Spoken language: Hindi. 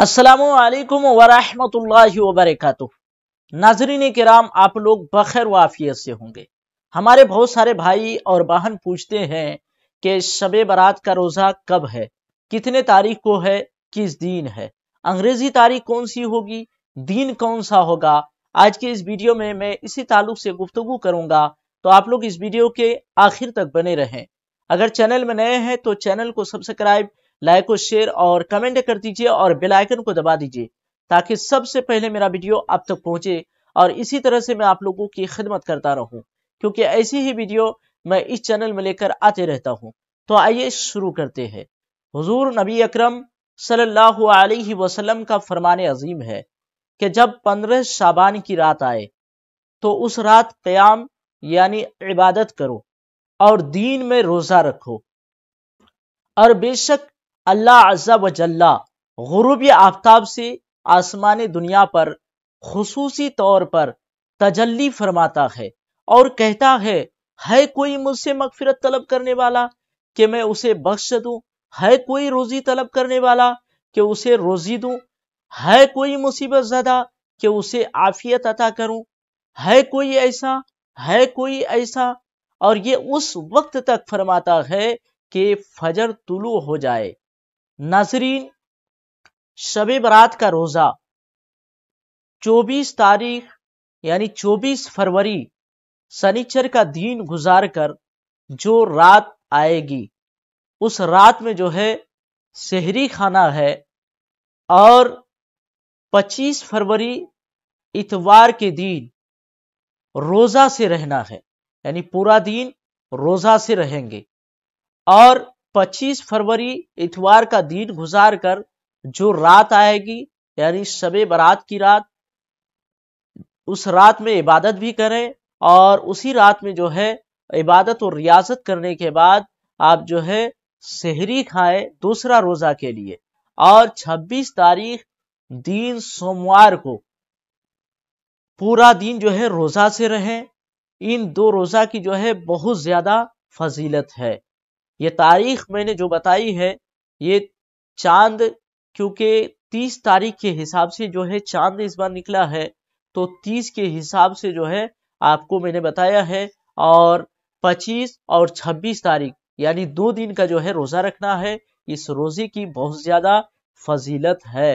असलकम व वबरक नाजरीन कराम आप लोग बखैर वाफियत से होंगे हमारे बहुत सारे भाई और बहन पूछते हैं कि शब बारात का रोज़ा कब है कितने तारीख को है किस दिन है अंग्रेज़ी तारीख कौन सी होगी दिन कौन सा होगा आज के इस वीडियो में मैं इसी ताल्लुक से गुफ्तु करूंगा तो आप लोग इस वीडियो के आखिर तक बने रहें अगर चैनल में नए हैं तो चैनल को सब्सक्राइब लाइक को शेयर और कमेंट कर दीजिए और बेलाइकन को दबा दीजिए ताकि सबसे पहले मेरा वीडियो आप तक पहुंचे और इसी तरह से मैं आप लोगों की खिदमत करता रहूं क्योंकि ऐसी ही वीडियो मैं इस चैनल में लेकर आते रहता हूं तो आइए शुरू करते हैं हुजूर नबी अकरम सल्लल्लाहु अलैहि वसल्लम का फरमान अजीम है कि जब पंद्रह शाबान की रात आए तो उस रात क्याम यानी इबादत करो और दीन में रोजा रखो और बेशक अल्लाह अज्जा वजल्ला गुरूब आफ्ताब से आसमान दुनिया पर खसूसी तौर पर तजल्ली फरमाता है और कहता है है कोई मुझसे मकफिरत तलब करने वाला कि मैं उसे बख्श दूँ है कोई रोजी तलब करने वाला कि उसे रोजी दूँ है कोई मुसीबत ज़दा कि उसे आफियत अता करूं है कोई ऐसा है कोई ऐसा और ये उस वक्त तक फरमाता है कि फजर तुलू हो जाए नाजरीन शब बरात का रोज़ा 24 तारीख यानी 24 फरवरी सनीचर का दिन गुजार कर जो रात आएगी उस रात में जो है शहरी खाना है और 25 फरवरी इतवार के दिन रोज़ा से रहना है यानी पूरा दिन रोज़ा से रहेंगे और 25 फरवरी इतवार का दिन गुजार कर जो रात आएगी यानी शबे बारात की रात उस रात में इबादत भी करें और उसी रात में जो है इबादत और रियाजत करने के बाद आप जो है शहरी खाएं दूसरा रोज़ा के लिए और 26 तारीख दिन सोमवार को पूरा दिन जो है रोज़ा से रहें इन दो रोज़ा की जो है बहुत ज़्यादा फजीलत है ये तारीख मैंने जो बताई है ये चांद क्योंकि तीस तारीख के हिसाब से जो है चांद इस बार निकला है तो तीस के हिसाब से जो है आपको मैंने बताया है और पच्चीस और छब्बीस तारीख यानी दो दिन का जो है रोजा रखना है इस रोजे की बहुत ज्यादा फजीलत है